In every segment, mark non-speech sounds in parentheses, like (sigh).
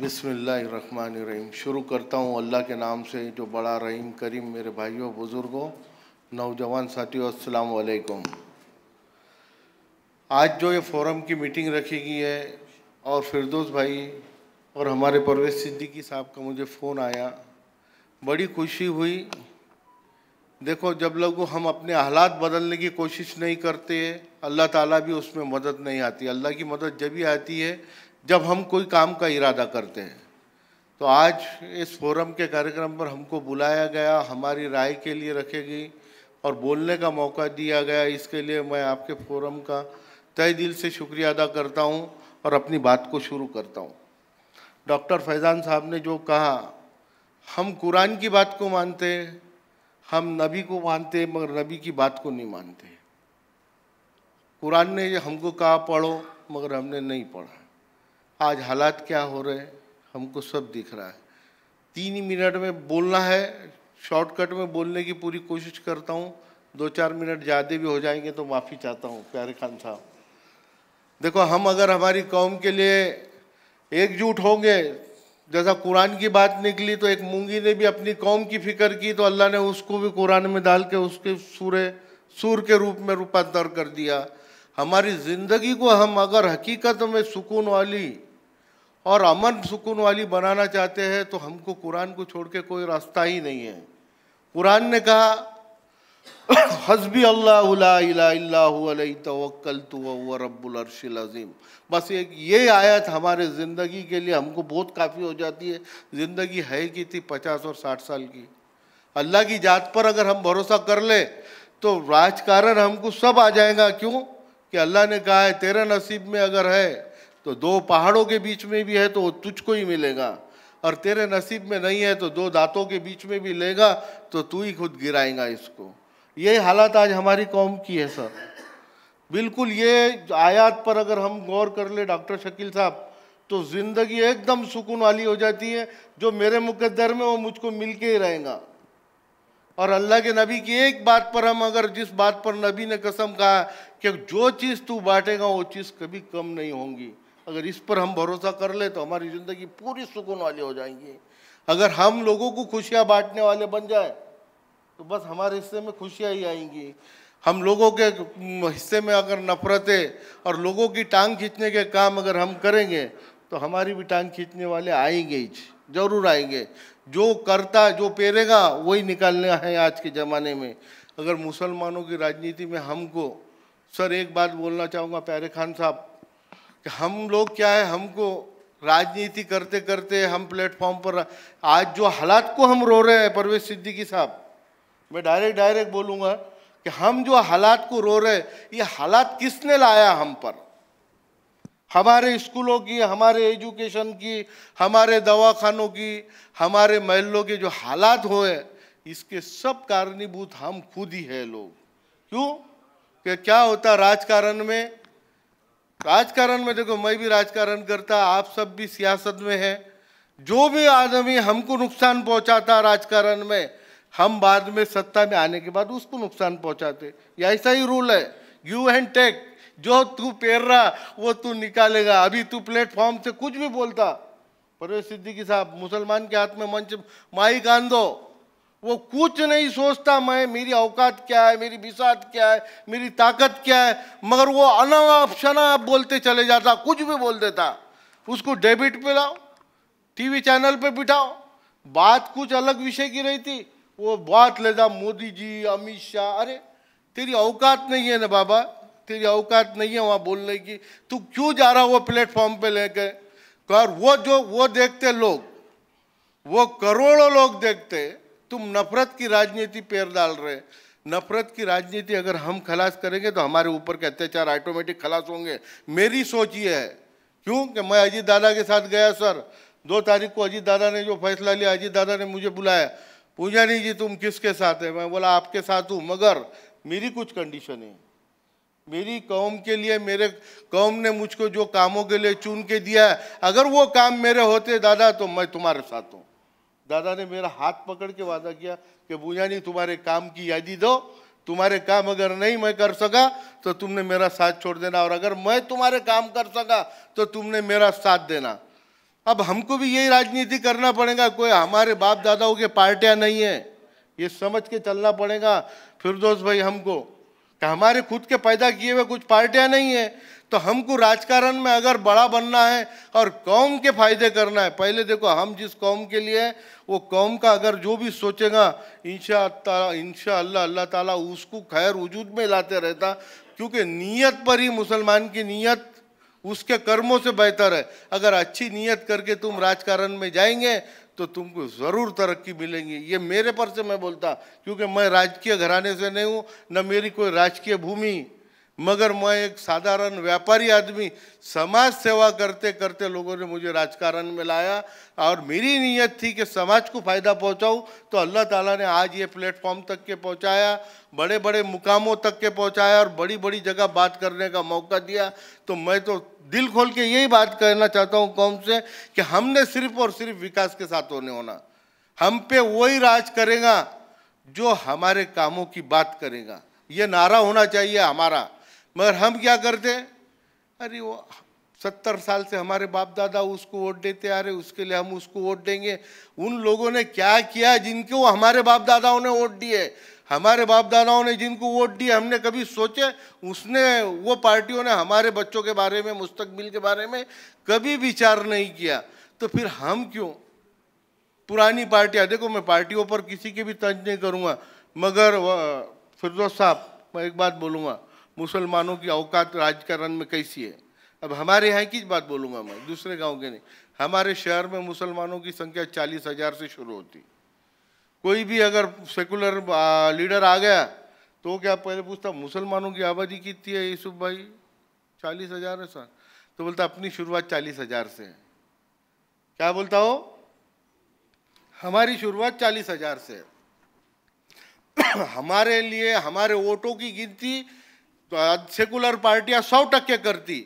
बिसमीम शुरू करता हूँ अल्लाह के नाम से जो बड़ा रहीम करीम मेरे भाइयों बुज़ुर्गों नौजवान साथियों वालेकुम आज जो ये फोरम की मीटिंग रखी गई है और फिरदोस भाई और हमारे परवेज सिद्दीकी साहब का मुझे फ़ोन आया बड़ी खुशी हुई देखो जब लोग हम अपने हालात बदलने की कोशिश नहीं करते अल्लाह ताला भी उसमें मदद नहीं आती अल्लाह की मदद जब ही आती है जब हम कोई काम का इरादा करते हैं तो आज इस फोरम के कार्यक्रम पर हमको बुलाया गया हमारी राय के लिए रखेगी और बोलने का मौका दिया गया इसके लिए मैं आपके फोरम का तय दिल से शुक्रिया अदा करता हूँ और अपनी बात को शुरू करता हूँ डॉक्टर फैज़ान साहब ने जो कहा हम कुरान की बात को मानते हम नबी को मानते मगर नबी की बात को नहीं मानते कुरान ने हमको कहा पढ़ो मगर हमने नहीं पढ़ा आज हालात क्या हो रहे हैं हमको सब दिख रहा है तीन मिनट में बोलना है शॉर्टकट में बोलने की पूरी कोशिश करता हूँ दो चार मिनट ज़्यादा भी हो जाएंगे तो माफ़ी चाहता हूँ प्यारे खान साहब देखो हम अगर हमारी कौम के लिए एकजुट होंगे जैसा कुरान की बात निकली तो एक मूंगी ने भी अपनी कौम की फिक्र की तो अल्लाह ने उसको भी कुरान में डाल के उसके सूर सूर के रूप में रूपांतर कर दिया हमारी ज़िंदगी को हम अगर हकीकत में सुकून वाली और अमन सुकून वाली बनाना चाहते हैं तो हमको कुरान को छोड़ के कोई रास्ता ही नहीं है कुरान ने कहा हजबी अल्लाह तवक्कल तो रब्बुलरशिल अज़ीम बस एक ये आयत हमारे ज़िंदगी के लिए हमको बहुत काफ़ी हो जाती है ज़िंदगी है की थी पचास और साठ साल की अल्लाह की जात पर अगर हम भरोसा कर ले तो राजकारण हमको सब आ जाएगा क्यों कि अल्लाह ने कहा है तेरा नसीब में अगर है तो दो पहाड़ों के बीच में भी है तो वो तुझको ही मिलेगा और तेरे नसीब में नहीं है तो दो दांतों के बीच में भी लेगा तो तू ही खुद गिराएगा इसको ये हालत आज हमारी कौम की है सर बिल्कुल ये आयात पर अगर हम गौर कर ले डॉक्टर शकील साहब तो ज़िंदगी एकदम सुकून वाली हो जाती है जो मेरे मुकद्दर में वो मुझको मिल के ही रहेगा और अल्लाह के नबी की एक बात पर हम अगर जिस बात पर नबी ने कसम कहा कि जो चीज़ तू बांटेगा वो चीज़ कभी कम नहीं होंगी अगर इस पर हम भरोसा कर ले तो हमारी ज़िंदगी पूरी सुकून वाली हो जाएंगी अगर हम लोगों को खुशियाँ बांटने वाले बन जाए तो बस हमारे हिस्से में खुशियाँ ही आएंगी हम लोगों के हिस्से में अगर नफरतें और लोगों की टांग खींचने के काम अगर हम करेंगे तो हमारी भी टांग खींचने वाले आएंगे ही जरूर आएंगे जो करता जो पेरेगा वही निकालना है आज के ज़माने में अगर मुसलमानों की राजनीति में हमको सर एक बात बोलना चाहूँगा प्यारे खान साहब कि हम लोग क्या है हमको राजनीति करते करते हम प्लेटफॉर्म पर आज जो हालात को हम रो रहे हैं परवेश सिद्दीकी साहब मैं डायरेक्ट डायरेक्ट बोलूँगा कि हम जो हालात को रो रहे ये हालात किसने लाया हम पर हमारे स्कूलों की हमारे एजुकेशन की हमारे दवाखानों की हमारे महलों के जो हालात हुए इसके सब कारणीभूत हम खुद ही है लोग क्यों क्या होता राजकारण में राजकारण में देखो मैं भी राजकारण करता आप सब भी सियासत में है जो भी आदमी हमको नुकसान पहुंचाता राजकारण में हम बाद में सत्ता में आने के बाद उसको नुकसान पहुंचाते ये ऐसा ही रूल है यू एंड टेक जो तू पेर रहा वो तू निकालेगा अभी तू प्लेटफॉर्म से कुछ भी बोलता परवेश सिद्दीकी साहब मुसलमान के हाथ में मंच माई गांधो वो कुछ नहीं सोचता मैं मेरी औकात क्या है मेरी विसात क्या है मेरी ताकत क्या है मगर वो अनाप शनाप बोलते चले जाता कुछ भी बोल देता उसको डेबिट पे लाओ टीवी चैनल पे बिठाओ बात कुछ अलग विषय की रही थी वो बात ले जा मोदी जी अमित शाह अरे तेरी औकात नहीं है ना बाबा तेरी औकात नहीं है वहाँ बोलने की तू क्यों जा रहा वो प्लेटफॉर्म पे लेकर कर वो जो वो देखते लोग वो करोड़ों लोग देखते तुम नफरत की राजनीति पैर डाल रहे नफरत की राजनीति अगर हम खलास करेंगे तो हमारे ऊपर के अत्याचार ऑटोमेटिक खलास होंगे मेरी सोच ये है क्यों कि मैं अजीत दादा के साथ गया सर दो तारीख को अजीत दादा ने जो फैसला लिया अजीत दादा ने मुझे बुलाया पूजा नहीं जी तुम किसके साथ है मैं बोला आपके साथ हूँ मगर मेरी कुछ कंडीशन है मेरी कौम के लिए मेरे कौम ने मुझको जो कामों के लिए चुन के दिया है अगर वो काम मेरे होते दादा तो मैं तुम्हारे साथ हूँ दादा ने मेरा हाथ पकड़ के वादा किया कि बुझानी तुम्हारे काम की यादी दो तुम्हारे काम अगर नहीं मैं कर सका तो तुमने मेरा साथ छोड़ देना और अगर मैं तुम्हारे काम कर सका तो तुमने मेरा साथ देना अब हमको भी यही राजनीति करना पड़ेगा कोई हमारे बाप दादाओं के पार्टियां नहीं है ये समझ के चलना पड़ेगा दोस्त भाई हमको कि हमारे खुद के पैदा किए हुए कुछ पार्टियां नहीं है तो हमको राजकारण में अगर बड़ा बनना है और कौम के फायदे करना है पहले देखो हम जिस कौम के लिए हैं वो कौम का अगर जो भी सोचेगा इन इंशा अल्लाह अल्लाह ताला उसको खैर वजूद में लाते रहता क्योंकि नीयत पर ही मुसलमान की नीयत उसके कर्मों से बेहतर है अगर अच्छी नीयत करके तुम राजकारण में जाएंगे तो तुमको ज़रूर तरक्की मिलेंगी ये मेरे पर से मैं बोलता क्योंकि मैं राजकीय घराने से नहीं हूँ न मेरी कोई राजकीय भूमि मगर मैं एक साधारण व्यापारी आदमी समाज सेवा करते करते लोगों ने मुझे राजकारण में लाया और मेरी नीयत थी कि समाज को फ़ायदा पहुंचाऊं तो अल्लाह ताला ने आज ये प्लेटफॉर्म तक के पहुंचाया बड़े बड़े मुकामों तक के पहुंचाया और बड़ी बड़ी जगह बात करने का मौका दिया तो मैं तो दिल खोल के यही बात कहना चाहता हूँ कौन से कि हमने सिर्फ और सिर्फ विकास के साथ होने होना हम पे वही राज करेगा जो हमारे कामों की बात करेगा ये नारा होना चाहिए हमारा मगर हम क्या करते अरे वो सत्तर साल से हमारे बाप दादा उसको वोट देते आ रहे उसके लिए हम उसको वोट देंगे उन लोगों ने क्या किया जिनको हमारे बाप दादाओं ने वोट दिए हमारे बाप दादाओं ने जिनको वोट दिए हमने कभी सोचे उसने वो पार्टियों ने हमारे बच्चों के बारे में मुस्तकबिल के बारे में कभी विचार नहीं किया तो फिर हम क्यों पुरानी पार्टियाँ देखो मैं पार्टियों पर किसी के भी तंज नहीं करूँगा मगर फिरदौस साहब मैं एक बात बोलूँगा मुसलमानों की औकात राजकरण में कैसी है अब हमारे यहाँ की बात बोलूँगा मैं दूसरे गांव के नहीं हमारे शहर में मुसलमानों की संख्या चालीस हज़ार से शुरू होती कोई भी अगर सेकुलर लीडर आ गया तो क्या पहले पूछता मुसलमानों की आबादी कितनी है यूसुफ भाई चालीस हज़ार है सर तो बोलता अपनी शुरुआत चालीस हज़ार से है क्या बोलता हो हमारी शुरुआत चालीस हज़ार से है (clears throat) हमारे लिए हमारे वोटों की गिनती सेकुलर पार्टियां सौ टक्के करती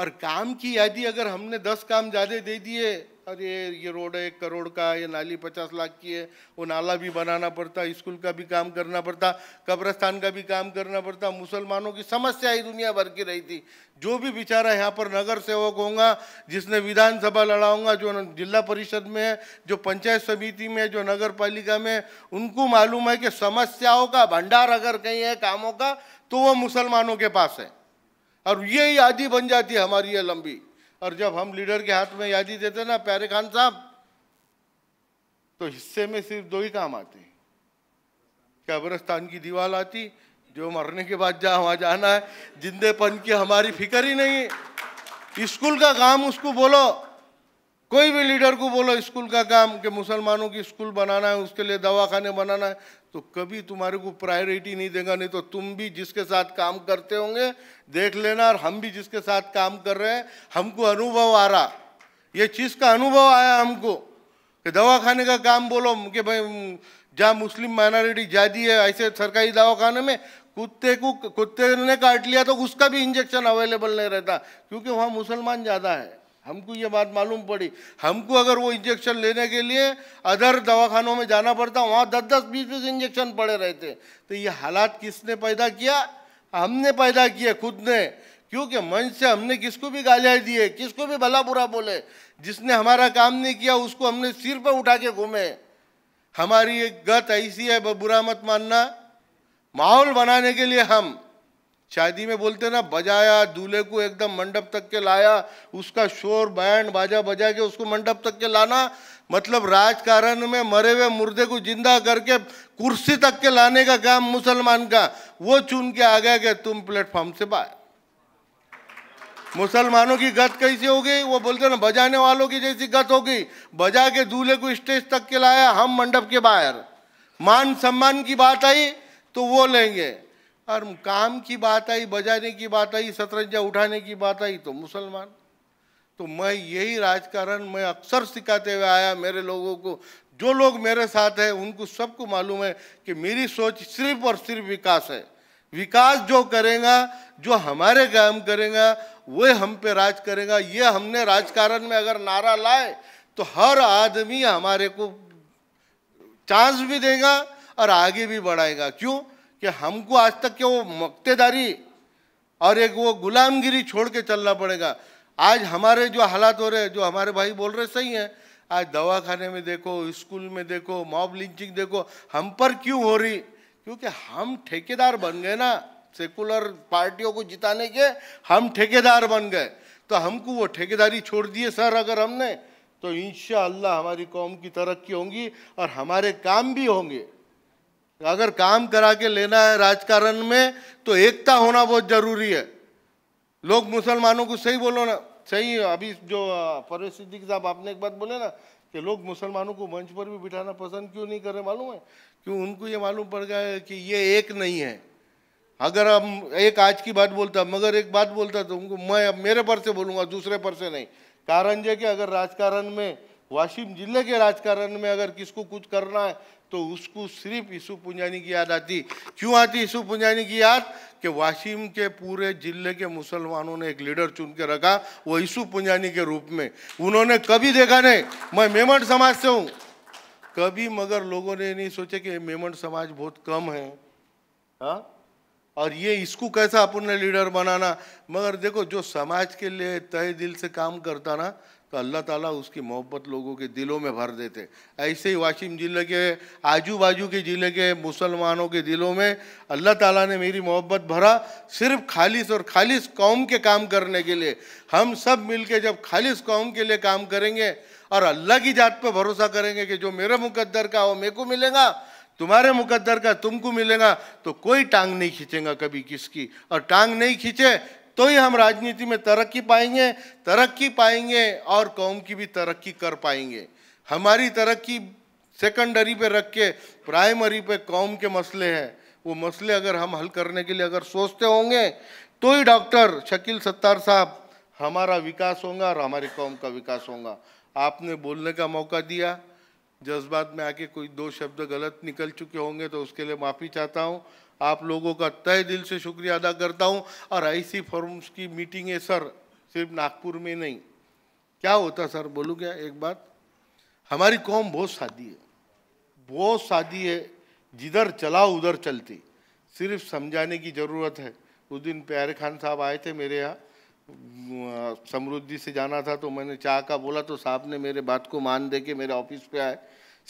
और काम की यादी अगर हमने दस काम ज़्यादा दे दिए अरे ये रोड है एक करोड़ का ये नाली पचास लाख की है वो नाला भी बनाना पड़ता स्कूल का भी काम करना पड़ता कब्रस्तान का भी काम करना पड़ता मुसलमानों की समस्या ही दुनिया भर की रही थी जो भी बेचारा यहाँ पर नगर सेवक होगा जिसने विधानसभा लड़ाऊंगा जो जिला परिषद में है जो पंचायत समिति में जो नगर पालिका में उनको मालूम है कि समस्याओं का भंडार अगर कहीं है कामों का तो वो मुसलमानों के पास है और ये यादी बन जाती है हमारी ये लंबी और जब हम लीडर के हाथ में यादी देते ना प्यारे खान साहब तो हिस्से में सिर्फ दो ही काम आते हैं कब्रस्तान की दीवार आती जो मरने के बाद जहाँ वहाँ जाना है जिंदेपन की हमारी फिक्र ही नहीं स्कूल का काम उसको बोलो कोई भी लीडर को बोलो स्कूल का काम कि मुसलमानों की स्कूल बनाना है उसके लिए दवाखाने बनाना है तो कभी तुम्हारे को प्रायोरिटी नहीं देगा नहीं तो तुम भी जिसके साथ काम करते होंगे देख लेना और हम भी जिसके साथ काम कर रहे हैं हमको अनुभव आ रहा ये चीज़ का अनुभव आया हमको कि दवाखाने का काम बोलो कि भाई जहाँ मुस्लिम माइनॉरिटी ज़्यादा है ऐसे सरकारी दवाखाने में कुत्ते को कुत्ते ने काट लिया तो उसका भी इंजेक्शन अवेलेबल नहीं रहता क्योंकि वहाँ मुसलमान ज़्यादा है हमको ये बात मालूम पड़ी हमको अगर वो इंजेक्शन लेने के लिए अदर दवाखानों में जाना पड़ता वहाँ दस दस बीस बीस इंजेक्शन पड़े रहते तो ये हालात किसने पैदा किया हमने पैदा किया खुद ने क्योंकि मंच से हमने किसको भी गालियाँ दिए किसको भी भला बुरा बोले जिसने हमारा काम नहीं किया उसको हमने सिर पर उठा के घूमे हमारी एक गत ऐसी है बुरा मत मानना माहौल बनाने के लिए हम शादी में बोलते ना बजाया दूल्हे को एकदम मंडप तक के लाया उसका शोर बैंड बाजा बजा के उसको मंडप तक के लाना मतलब राजकारण में मरे हुए मुर्दे को जिंदा करके कुर्सी तक के लाने का काम मुसलमान का वो चुन के आ गया कि तुम प्लेटफॉर्म से बाहर मुसलमानों की गत कैसी हो गई वो बोलते ना बजाने वालों की जैसी गत हो गई बजा के दूल्हे को स्टेज तक के लाया हम मंडप के बाहर मान सम्मान की बात आई तो वो लेंगे और काम की बात आई बजाने की बात आई शतरंजा उठाने की बात आई तो मुसलमान तो मैं यही राजकारण मैं अक्सर सिखाते हुए आया मेरे लोगों को जो लोग मेरे साथ हैं उनको सबको मालूम है कि मेरी सोच सिर्फ और सिर्फ विकास है विकास जो करेगा जो हमारे काम करेगा वह हम पे राज करेगा ये हमने राजकारण में अगर नारा लाए तो हर आदमी हमारे को चांस भी देगा और आगे भी बढ़ाएगा क्यों कि हमको आज तक के वो मक्तेदारी और एक वो गुलामगिरी छोड़ के चलना पड़ेगा आज हमारे जो हालात हो रहे हैं जो हमारे भाई बोल रहे सही हैं आज दवाखाने में देखो स्कूल में देखो मॉब लिंचिंग देखो हम पर क्यों हो रही क्योंकि हम ठेकेदार बन गए ना सेकुलर पार्टियों को जिताने के हम ठेकेदार बन गए तो हमको वो ठेकेदारी छोड़ दिए सर अगर हमने तो इन हमारी कौम की तरक्की होंगी और हमारे काम भी होंगे तो अगर काम करा के लेना है राजकारण में तो एकता होना बहुत जरूरी है लोग मुसलमानों को सही बोलो ना सही अभी जो परवेज सिद्दीकी साहब आपने एक बात बोले ना कि लोग मुसलमानों को मंच पर भी बिठाना पसंद क्यों नहीं कर रहे मालूम है क्यों उनको ये मालूम पड़ गया है कि ये एक नहीं है अगर हम एक आज की बात बोलता मगर एक बात बोलता तो उनको मैं अब मेरे पर से बोलूँगा दूसरे पर से नहीं कारण यह कि अगर राजकारण में वाशिम जिले के राजकारण में अगर किसको कुछ करना है तो उसको सिर्फ यीशु पुंजानी की याद आती क्यों आती यीशु पुंजानी की याद कि वाशिम के पूरे जिले के मुसलमानों ने एक लीडर चुन के रखा वो यीशु पुंजानी के रूप में उन्होंने कभी देखा नहीं मैं मेमंड समाज से हूँ कभी मगर लोगों ने नहीं सोचे कि मेमंड समाज बहुत कम है हा? और ये इसको कैसा अपन ने लीडर बनाना मगर देखो जो समाज के लिए तय दिल से काम करता ना तो अल्लाह ताला उसकी मोहब्बत लोगों के दिलों में भर देते ऐसे ही वाशिम ज़िले के आजू बाजू के ज़िले के मुसलमानों के दिलों में अल्लाह ताला ने मेरी मोहब्बत भरा सिर्फ खालिश और खालिश कौम के काम करने के लिए हम सब मिलके जब खालिश कौम के लिए काम करेंगे और अल्लाह की जात पर भरोसा करेंगे कि जो मेरे मुकद्दर का वो मेरे को मिलेगा तुम्हारे मुकद्दर का तुमको मिलेगा तो कोई टांग नहीं खींचेगा कभी किसकी और टांग नहीं खींचे तो ही हम राजनीति में तरक्की पाएंगे तरक्की पाएंगे और कौम की भी तरक्की कर पाएंगे हमारी तरक्की सेकेंडरी पे रख के प्राइमरी पे कौम के मसले हैं वो मसले अगर हम हल करने के लिए अगर सोचते होंगे तो ही डॉक्टर शकील सत्तार साहब हमारा विकास होगा और हमारी कौम का विकास होगा आपने बोलने का मौका दिया जज्बात में आके कोई दो शब्द गलत निकल चुके होंगे तो उसके लिए माफ़ी चाहता हूँ आप लोगों का तय दिल से शुक्रिया अदा करता हूँ और ऐसी फॉर्म्स की मीटिंग है सर सिर्फ नागपुर में नहीं क्या होता सर बोलूँ क्या एक बात हमारी कौम बहुत सादी है बहुत सादी है जिधर चला उधर चलती सिर्फ समझाने की ज़रूरत है उस दिन प्यारे खान साहब आए थे मेरे यहाँ समृद्धि से जाना था तो मैंने चाह का बोला तो साहब ने मेरे बात को मान दे के मेरे ऑफिस पे आए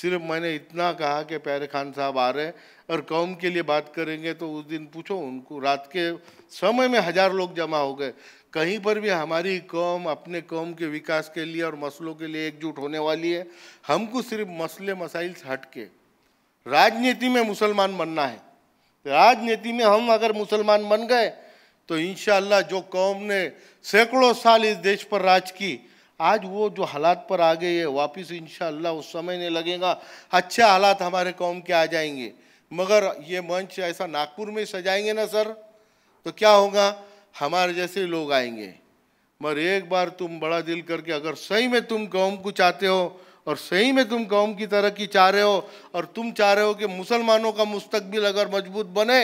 सिर्फ मैंने इतना कहा कि प्यारे खान साहब आ रहे हैं और कौम के लिए बात करेंगे तो उस दिन पूछो उनको रात के समय में हज़ार लोग जमा हो गए कहीं पर भी हमारी कौम अपने कौम के विकास के लिए और मसलों के लिए एकजुट होने वाली है हमको सिर्फ मसले मसाइल से हट के राजनीति में मुसलमान बनना है राजनीति में हम अगर मुसलमान बन गए तो इन जो कौम ने सैकड़ों साल इस देश पर राज की आज वो जो हालात पर आ गए है वापस इन उस समय नहीं लगेगा अच्छे हालात हमारे कौम के आ जाएंगे मगर ये मंच ऐसा नागपुर में सजाएंगे ना सर तो क्या होगा हमारे जैसे लोग आएंगे मगर एक बार तुम बड़ा दिल करके अगर सही में तुम कौम को चाहते हो और सही में तुम कौम की तरक्की चाह रहे हो और तुम चाह रहे हो कि मुसलमानों का मुस्तबिल अगर मजबूत बने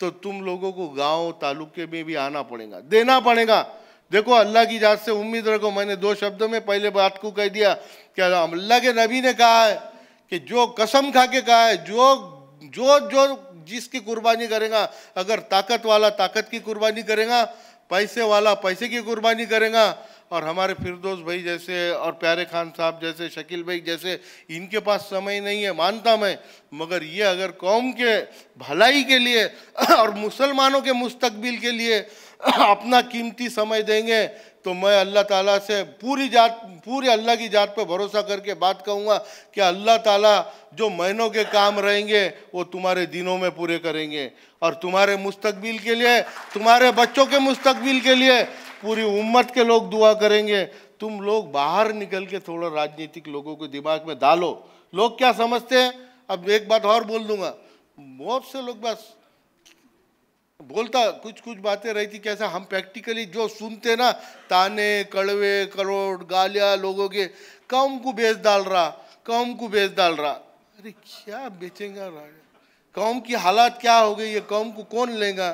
तो तुम लोगों को गांव तालुके में भी आना पड़ेगा देना पड़ेगा देखो अल्लाह की जात से उम्मीद रखो मैंने दो शब्दों में पहले बात को कह दिया कि अल्लाह के नबी ने कहा है कि जो कसम खा के कहा है जो जो जो जिसकी कुर्बानी करेगा अगर ताकत वाला ताकत की कुर्बानी करेगा पैसे वाला पैसे की कुर्बानी करेगा और हमारे फिरदोस भाई जैसे और प्यारे खान साहब जैसे शकील भाई जैसे इनके पास समय नहीं है मानता मैं मगर ये अगर कौम के भलाई के लिए और मुसलमानों के मुस्तकबिल के लिए (coughs) अपना कीमती समय देंगे तो मैं अल्लाह ताला से पूरी जात पूरे अल्लाह की जात पर भरोसा करके बात कहूँगा कि अल्लाह ताला जो महीनों के काम रहेंगे वो तुम्हारे दिनों में पूरे करेंगे और तुम्हारे मुस्तकबिल के लिए तुम्हारे बच्चों के मुस्तकबिल के लिए पूरी उम्मत के लोग दुआ करेंगे तुम लोग बाहर निकल के थोड़ा राजनीतिक लोगों के दिमाग में डालो लोग क्या समझते हैं अब एक बात और बोल दूंगा बहुत से लोग बस बोलता कुछ कुछ बातें रही थी कैसा हम प्रैक्टिकली जो सुनते ना ताने कड़वे करोड़ गालियाँ लोगों के कम को बेच डाल रहा कौम को बेच डाल रहा अरे क्या बेचेगा कौम की हालात क्या हो गई ये कौम को कौन लेगा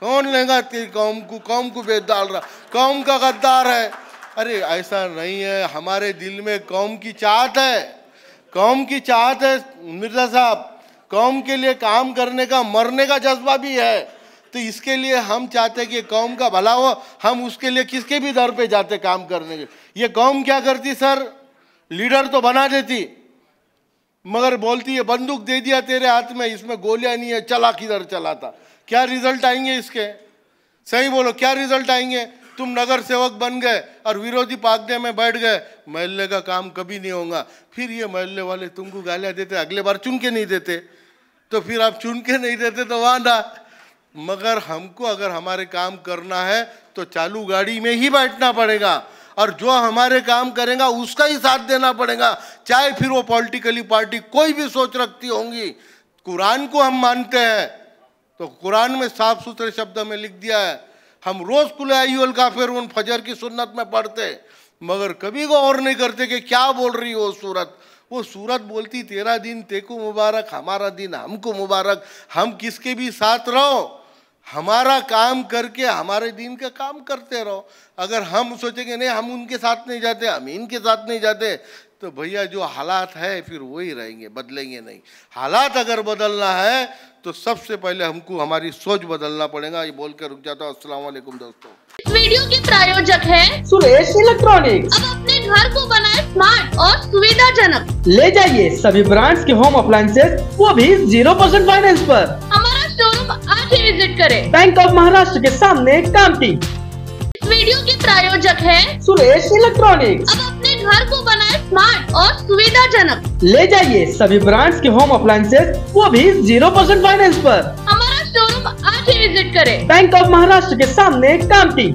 कौन लेगा तेरी कौम को कौम को बेच डाल रहा कौम का गद्दार है अरे ऐसा नहीं है हमारे दिल में कौम की चाहत है कौम की चाहत है मिर्जा साहब कौम के लिए काम करने का मरने का जज्बा भी है तो इसके लिए हम चाहते हैं कि कौम का भला हो हम उसके लिए किसके भी दर पे जाते काम करने के ये कौम क्या करती सर लीडर तो बना देती मगर बोलती है बंदूक दे दिया तेरे हाथ में इसमें गोलियां नहीं है चला किधर चलाता क्या रिजल्ट आएंगे इसके सही बोलो क्या रिजल्ट आएंगे तुम नगर सेवक बन गए और विरोधी पागने में बैठ गए महल्ले का काम कभी नहीं होगा फिर ये महल्ले वाले तुमको गालियां देते अगले बार चुन के नहीं देते तो फिर आप चुन के नहीं देते तो वहां ना मगर हमको अगर हमारे काम करना है तो चालू गाड़ी में ही बैठना पड़ेगा और जो हमारे काम करेगा उसका ही साथ देना पड़ेगा चाहे फिर वो पॉलिटिकली पार्टी कोई भी सोच रखती होंगी कुरान को हम मानते हैं तो कुरान में साफ सुथरे शब्द में लिख दिया है हम रोज़ कुल फिर उन फजर की सुन्नत में पढ़ते मगर कभी गौर नहीं करते कि क्या बोल रही हो सूरत वो सूरत बोलती तेरा दिन तेको मुबारक हमारा दिन हमको मुबारक हम किसके भी साथ रहो हमारा काम करके हमारे दिन का काम करते रहो अगर हम सोचेंगे नहीं हम उनके साथ नहीं जाते हम इनके साथ नहीं जाते तो भैया जो हालात है फिर वही रहेंगे बदलेंगे नहीं हालात अगर बदलना है तो सबसे पहले हमको हमारी सोच बदलना पड़ेगा ये बोल के रुक जाता हूँ असला दोस्तों इस वीडियो के प्रायोजक है सुरेश इलेक्ट्रॉनिक्स अब अपने घर को बनाए स्मार्ट और सुविधाजनक ले जाइए सभी ब्रांड्स के होम अप्लायसेज वो भी जीरो परसेंट फाइनेंस आरोप शोरूम आज ही विजिट करें। बैंक ऑफ महाराष्ट्र के सामने कांति इस वीडियो के प्रायोजक है सुरेश इलेक्ट्रॉनिक्स अब अपने घर को बनाए स्मार्ट और सुविधाजनक ले जाइए सभी ब्रांड्स के होम अप्लायसेज वो भी जीरो परसेंट फाइनेंस आरोप हमारा शोरूम आज ही विजिट करे बैंक ऑफ महाराष्ट्र के सामने कांति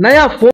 नया फोन